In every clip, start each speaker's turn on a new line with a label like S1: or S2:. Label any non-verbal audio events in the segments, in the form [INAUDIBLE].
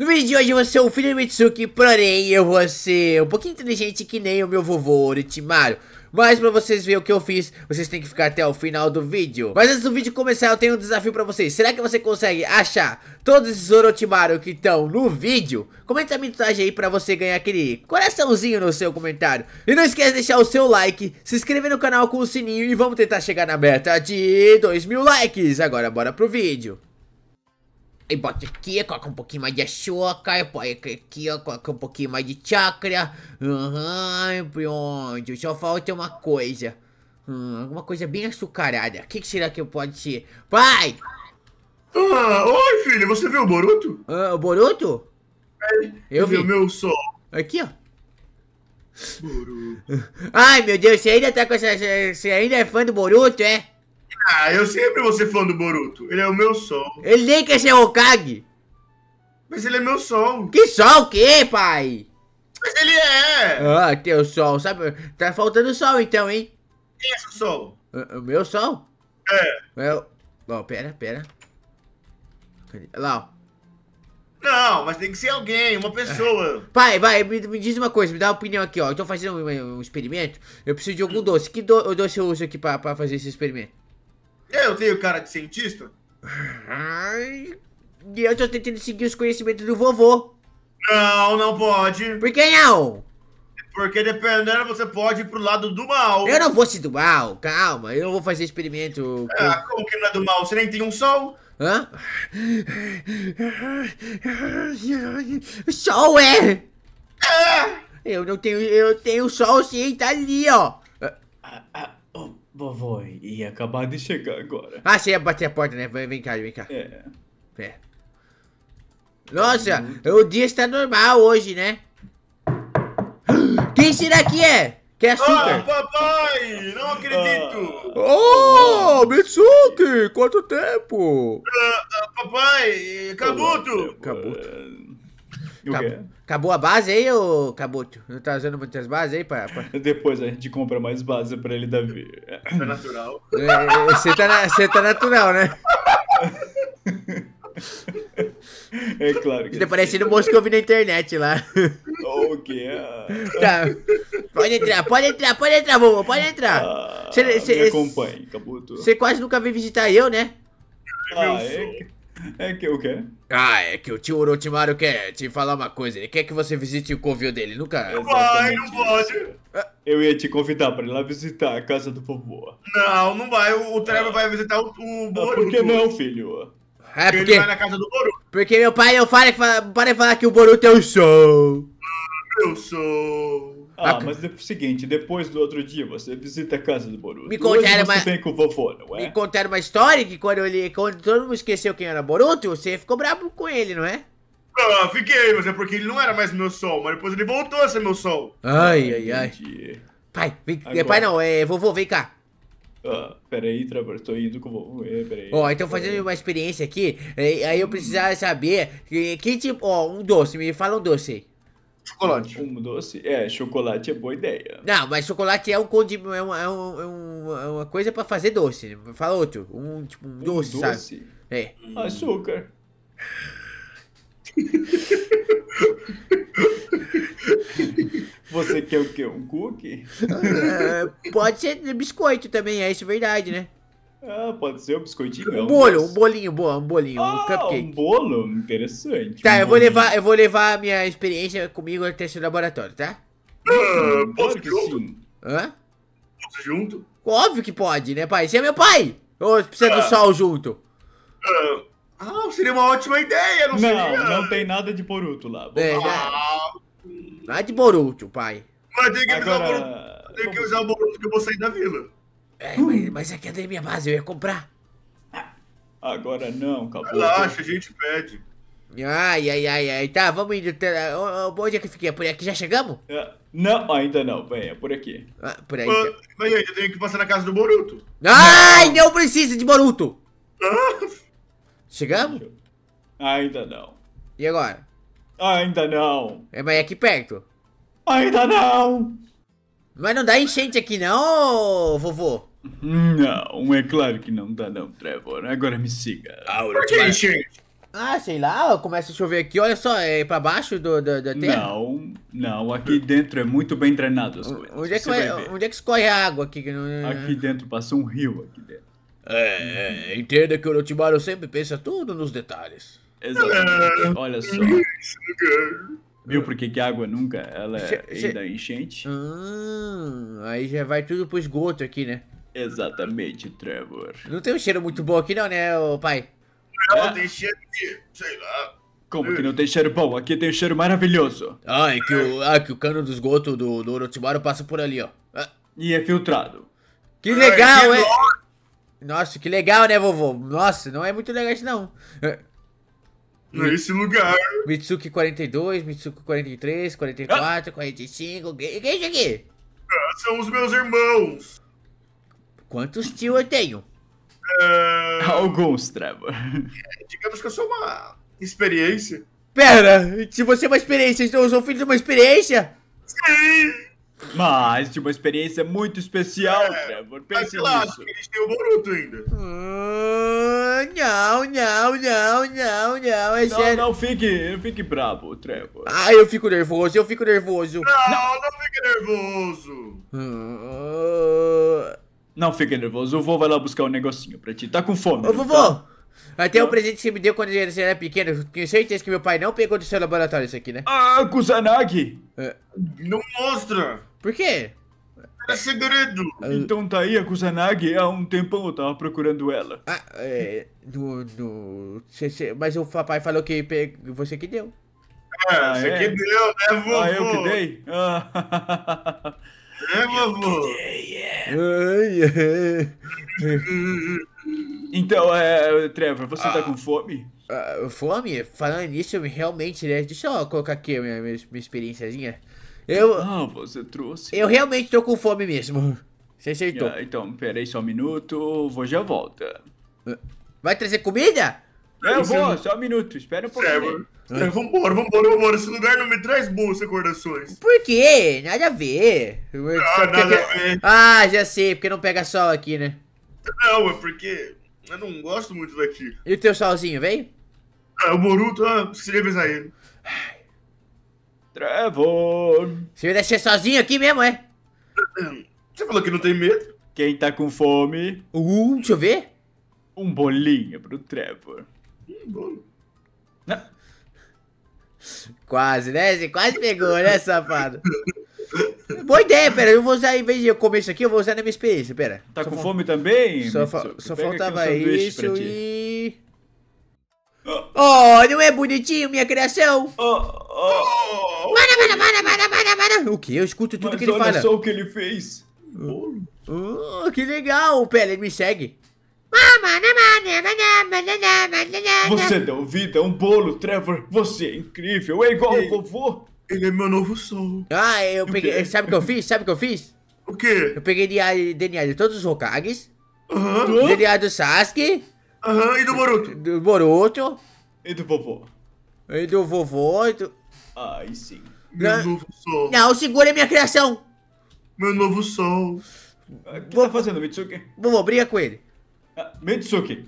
S1: No vídeo de hoje eu vou ser é o filho do Mitsuki, porém eu vou ser um pouquinho inteligente que nem o meu vovô Orochimaru. Mas pra vocês verem o que eu fiz, vocês têm que ficar até o final do vídeo. Mas antes do vídeo começar, eu tenho um desafio pra vocês. Será que você consegue achar todos esses Orochimaru que estão no vídeo? Comenta a mensagem aí pra você ganhar aquele coraçãozinho no seu comentário. E não esquece de deixar o seu like, se inscrever no canal com o sininho e vamos tentar chegar na meta de 2 mil likes. Agora bora pro vídeo. E bota aqui, coloca um pouquinho mais de açúcar, põe aqui, ó, coloca um pouquinho mais de chácara. Aham, uhum, pronto. Só falta uma coisa. Hum, alguma coisa bem açucarada. O que, que, será que pode ser? Pai! Ah, oi, filho, você viu o Boruto? Ah, o Boruto? É, eu vi. o meu sol. Aqui, ó.
S2: Boruto.
S1: Ai, meu Deus, você ainda tá com essa... Você ainda é fã do Boruto, é? Ah, eu sempre vou ser fã do Boruto. Ele é o meu sol. Ele nem quer ser Hokage. Mas ele é meu sol. Que sol o quê, pai? Mas ele é. Ah, teu sol. Sabe, tá faltando sol então, hein?
S2: Quem é seu sol?
S1: O, meu sol? É. Eu... Ó, oh, pera, pera. Cadê? Lá, ó. Não, mas tem que ser alguém, uma pessoa. [LAUGHS] Pai, vai, me, me, diz uma coisa, me dá uma opinião aqui, ó. Eu tô fazendo um, um experimento, eu preciso de algum doce. Que do, doce eu uso aqui pra, pra fazer esse experimento? Eu tenho cara de cientista? Ai, eu tô tentando seguir os conhecimentos do vovô. Não, não pode. Por que não? Porque dependendo, você pode ir pro lado do mal. Eu não vou ser do mal, calma. Eu vou fazer experimento. Ah, com... Ah, como que não é do mal? Você nem tem um sol? Hã? Sol é! é! Eu não tenho. Eu tenho sol sim, tá ali, ó.
S2: Ah, ah. Vovó, ia acabar de chegar agora.
S1: Ah, você ia bater a porta, né? Vem, vem cá, vem cá. É. Nossa, Muito... o dia está normal hoje, né?
S2: [GASPS] Quem será que é? Que é ah, açúcar? Ah, papai! Não acredito! Ah. Oh, Mitsuki! Quanto tempo! Ah, ah papai, Cabuto! Cabuto. É?
S1: Acab... Acabou a base aí, ô Cabuto? Não tá usando muitas bases aí? Pra, [LAUGHS]
S2: Depois a gente compra mais base pra ele, Davi. Tá natural. Você é, é, tá, na... tá natural, né? [LAUGHS] É claro que. Tá parecendo o moço que
S1: eu vi na internet lá. [LAUGHS] O que é? Tá. Pode entrar, pode entrar, pode entrar, vovô, pode entrar. Ah, cê, me acompanhe,
S2: Cabuto. Você
S1: quase nunca veio visitar eu, né?
S2: Ah, é? É que o quê? Ah, é que o tio Orochimaru
S1: quer te falar uma coisa. Ele quer que você visite o covil dele. Nunca. Vai,
S2: não pode. Eu ia te convidar pra ir lá visitar a casa do vovô. Não, não vai. O, Trevor ah. vai visitar o, o
S1: ah, Boruto. por que não,
S2: filho? É porque,
S1: porque, meu pai não para, para falar que o Boruto é o show.
S2: Eu sou. Ah, ah mas é o seguinte, depois do outro dia você visita a casa do Boruto. Me contaram uma... Vem com o vovô, não é? Me contaram uma
S1: história que quando, ele, quando todo mundo esqueceu quem era Boruto, você ficou bravo com ele, não é? Ah,
S2: fiquei, mas é porque ele não era mais meu sol, mas depois ele voltou a ser meu sol. Ai, ai, ai. Pai, vem, Agora... pai não,
S1: é, vovô, vem cá.
S2: Ah, peraí, Trevor, tô indo com o vovô. É, peraí. Ó, oh, então fazendo
S1: peraí. uma experiência aqui, é, aí eu precisava saber que, que tipo, ó, oh, um doce, me fala um doce aí.
S2: Chocolate. Um doce. É, chocolate é boa ideia.
S1: Não, mas chocolate é um condimento, é, um, é, um, é, é uma coisa pra fazer doce. Fala outro. Um,
S2: tipo, um, um doce, doce, sabe? É. Ah, açúcar. Você quer o quê? Um cookie? Uh,
S1: pode ser biscoito também, é isso verdade, né?
S2: Ah, pode ser um biscoitinho? É um bolho, um bolinho, boa, um bolinho, ah, um cupcake. um bolo? Interessante. Tá, um eu, vou levar,
S1: eu vou levar a minha experiência comigo até seu laboratório, tá?
S2: Ah, posso junto? Sim.
S1: Hã? Posso junto? Óbvio que pode, né, pai? Você é meu pai! Ou precisa do ah. sol junto?
S2: Ah. ah, seria uma ótima ideia, não, não seria? Não, tem nada de Boruto lá. É, ah.
S1: Nada de Boruto, pai.
S2: Mas tem que Agora... usar o Boruto, tem que usar o Boruto que eu vou sair da vila. É, mas, mas aqui é, é da minha base, eu ia comprar. Agora não, acabou. Relaxa, a gente pede.
S1: Ai, ai, ai, ai. Tá, vamos indo. Tá, onde é que fiquei? Por aqui já chegamos?
S2: É, não, ainda não. Venha, é por aqui. Ah, por aí. Ah, então. Mas, então. eu tenho que passar na casa do Boruto.
S1: Ai, não, não precisa de Boruto. Ah! chegamos?
S2: Ainda não. E agora? Ainda
S1: não. É, mas é aqui perto. Ainda não.
S2: Mas não dá enchente aqui não, vovô? Não, é claro que não dá não, Trevor. Agora me siga. Aura, Por que, vai... gente? Ah,
S1: sei lá, começa a chover aqui, olha só, é pra baixo do, do, da terra?
S2: Não, não, aqui dentro é muito bem drenado as coisas. Onde é que, vai, vai
S1: onde é que escorre a
S2: água aqui? Aqui dentro, passa um rio aqui dentro. É, é entenda que o Rotimaro sempre pensa tudo nos detalhes. Exatamente, olha só. [LAUGHS] Viu por que a água nunca, ela é che, che... enchente? Ah, aí já vai tudo pro esgoto aqui, né? Exatamente, Trevor. Não tem um cheiro muito
S1: bom aqui não, né, pai?
S2: Não, é? tem cheiro de... sei lá. Como que hum. não tem cheiro
S1: bom? Aqui tem um cheiro maravilhoso. Ah, é que o, ah, que o cano do esgoto do, do Orochimaru passa por ali, ó. Ah. E é filtrado. Que legal, hein? É... Nossa, que legal, né, vovô? Nossa, não é muito legal isso, não.
S2: Ah. Nesse é lugar. Mitsuki
S1: 42, Mitsuki 43, 44, ah. 45. Quem que é isso aqui? Ah, são os meus irmãos. Quantos tio eu tenho?
S2: É... Alguns, Trevor. É,
S1: digamos que eu sou uma
S2: experiência. Pera,
S1: se você é uma experiência,
S2: então eu sou filho de uma experiência? Sim! Mas de tipo, uma experiência é muito especial, é, Trevor. Pense é claro nisso. que eles têm o Boruto
S1: ainda. Ah, não, não, não, não, não, é não, sério. Não, fique,
S2: não fique bravo, Trevor.
S1: Ah, eu fico nervoso, eu fico nervoso. Não, não, não fique nervoso.
S2: Ah, não fique nervoso, o vovô vai lá buscar um negocinho pra ti. Tá com fome. Ô, tá? vovô! Tá?
S1: Até o um presente que você me deu quando você era pequeno. Tenho certeza que meu pai não pegou do seu laboratório isso aqui, né?
S2: Ah, Kusanagi! É.
S1: Não mostra! Por quê?
S2: É segredo! Ah, então tá aí a Kusanagi, há um tempão eu tava procurando ela. Ah,
S1: é. Do. do mas o papai falou que você que deu. Ah, você é? que deu, né, vovô? Ah, eu que dei?
S2: Ah. É, vovô? Yeah. É.
S1: então, é, Trevor, você tá ah. tá com fome? Ah, fome? Falando nisso, realmente, né? Deixa eu colocar aqui a minha, minha, minha experiênciazinha. Eu, ah, você trouxe. Eu realmente tô com fome mesmo.
S2: Você aceitou. Ah, então, peraí só um minuto, vou já volta. Vai trazer comida? É, eu vou, só um minuto, espera um pouquinho. Trevor. É, vambora, vambora, vambora. Esse lugar não me traz boas recordações.
S1: Por quê? Nada a ver. Ah, nada a ver. Ah, já sei, porque não pega sol aqui, né?
S2: Não, é porque eu não gosto muito daqui.
S1: E o teu solzinho, vem? Ah, o Boruto, ah, seria avisar ele. Trevor! Você vai deixar sozinho aqui mesmo, é?
S2: Você falou que não tem medo? Quem tá com fome?
S1: Uh, deixa eu
S2: ver. Um bolinho pro Trevor. Um bolo. Não.
S1: Quase, né? Você quase pegou, né, safado? Boa ideia, pera. Eu vou usar, em vez de eu comer isso aqui, eu vou usar na minha experiência, pera. Tá só com fome também? Só, fa só faltava um isso e... Oh, não é bonitinho minha criação? Oh,
S2: oh, mana, mana, mana, mana, mana,
S1: mana. O que? Eu escuto tudo Mas que ele olha fala. olha só o que ele
S2: fez. oh que legal. Pera, ele me segue. Você deu vida a é um bolo, Trevor. Você é incrível, é igual Ei, ao vovô. Ele é meu novo sol.
S1: Ah, eu peguei. Sabe o que eu fiz? Sabe o que eu fiz? O quê? Eu peguei DNA de todos os Hokages. Aham. DNA do Sasuke. Aham, e do Boruto. Do Boruto. E do vovô. E do vovô. E do...
S2: Ai, sim. Meu não, novo sol. Não, segura
S1: minha criação. Meu
S2: novo sol. Ah, o que tá fazendo, Mitsuki? Vovô, briga com ele. Mitsuki.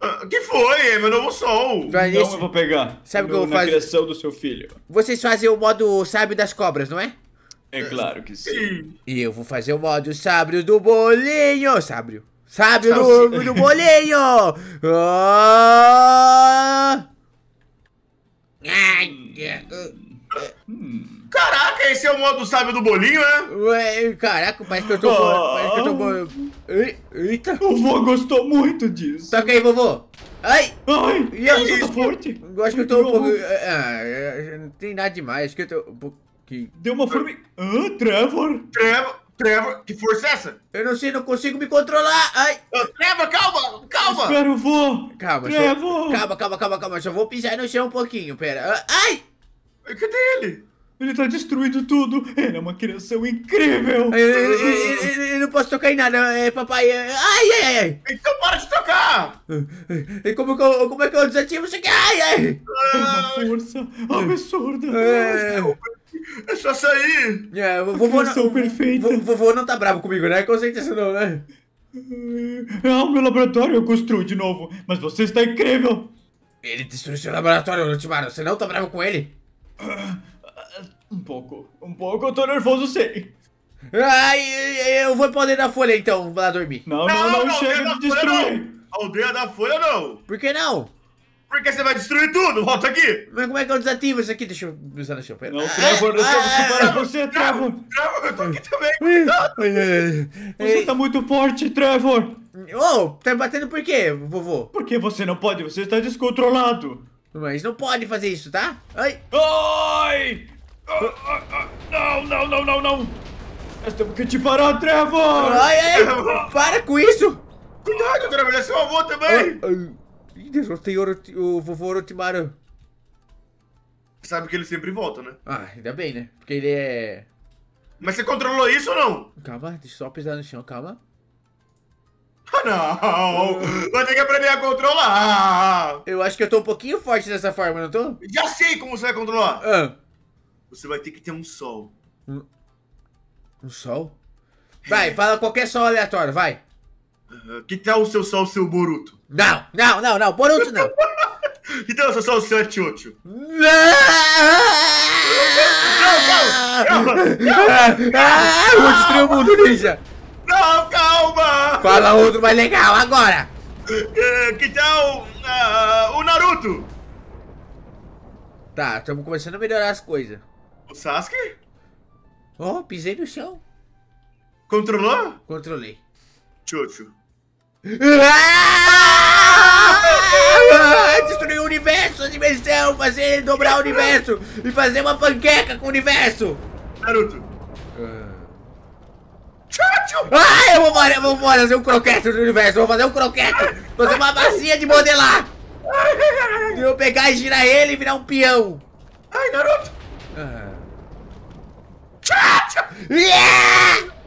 S2: Ah, que foi? É meu novo sol. Então eu vou pegar. Sabe o que eu Na criação do seu filho.
S1: Vocês fazem o modo sábio das cobras, não é?
S2: É claro que sim. E eu
S1: vou fazer o modo sábio do bolinho. Sábio. Sábio do, do bolinho. [LAUGHS] ah. Hum. Hum. Caraca, esse é o modo sábio do bolinho, é? Ué, caraca, parece que eu tô. Ah. Parece que eu tô. Bo... Eita! Vovô gostou muito disso. Toca aí, vovô. Ai! Ai! E aí, eu tô forte! Eu acho que eu tô um pouco. Ah, não tem nada demais, acho que eu tô. Um pouquinho. que... Deu uma forma. Ah, Trevor! Trevor! Trevor, que força é essa? Eu não sei, não consigo me controlar. Ai. Ah, Trevor, calma, calma. Espera, vovô. Calma, Trevor. Só... Calma, calma, calma, calma. Só vou pisar no chão um pouquinho, pera. Ah, ai.
S2: Cadê ele? Ele tá destruindo tudo. Ele é uma criação incrível. Eu, não posso tocar em nada, é, papai. É, ai, ai, ai. Então para de tocar.
S1: E como, eu, como é que eu desativo isso aqui? Ai, ai. É uma ah. força
S2: absurda. É... É
S1: só sair! É, vovô não, perfeita. Vovô não tá bravo comigo, né? Com certeza não, né?
S2: Ah, o meu laboratório eu construí de novo, mas você
S1: está incrível! Ele destruiu seu laboratório, Ultimato. Você não tá bravo com ele? Um pouco, um pouco, eu tô nervoso, sei. Ai, eu vou poder da folha então, vou lá dormir. Não, não, não, não chega de destruir. Aldeia da folha não. Por que não? Porque você vai destruir tudo, volta aqui. Mas como é que eu desativo isso aqui? Deixa eu usar na chapéu. Não, Trevor, nós temos que parar você, Trevor. Trevor, eu tô aqui também, ah, cuidado. Você tá muito forte, Trevor. Ô, oh, tá batendo por quê, vovô? Porque você não pode, você está descontrolado. Mas não pode fazer isso, tá? Ai!
S2: Ai! não, não, não, não, não! Nós temos que te parar, Trevor! Ai, ai! Para com isso! Cuidado, Trevor, é seu avô também!
S1: Ah, Ih, derrotei o, o vovô Orochimaru. Sabe que ele sempre volta, né? Ah, ainda bem, né? Porque ele é... Mas você controlou isso ou não? Calma, deixa eu só pisar no chão, calma. Ah, não! Vai ter que aprender a controlar! Eu acho que eu tô um pouquinho forte dessa forma, não tô? Já sei como você vai controlar! Ah.
S2: Você vai ter que ter um sol.
S1: Um, um sol? Vai, fala qualquer sol aleatório, vai! Ah, que tal o seu sol, seu Boruto? Não, não, não, não, Boruto não! [LAUGHS] que tal o seu sol, seu Tchutchu? Não,
S2: não, não, não, não,
S1: não, não, não, não, não Fala outro mais legal agora! É, que tal uh, o Naruto? Tá, estamos começando a melhorar as coisas. O Sasuke? Oh, pisei no chão. Controlou? Controlei. chuchu ah! Destruir o universo, a dimensão, fazer dobrar o universo e fazer uma panqueca com o universo. Naruto. Uh... Ai, ah, eu vou, fazer, eu vou fazer um croquete do universo. Eu vou fazer um croquete. Vou fazer uma bacia de modelar. E eu pegar e girar ele e virar um peão. Ai,
S2: garoto. Ah. Tchau, tchau. Yeah!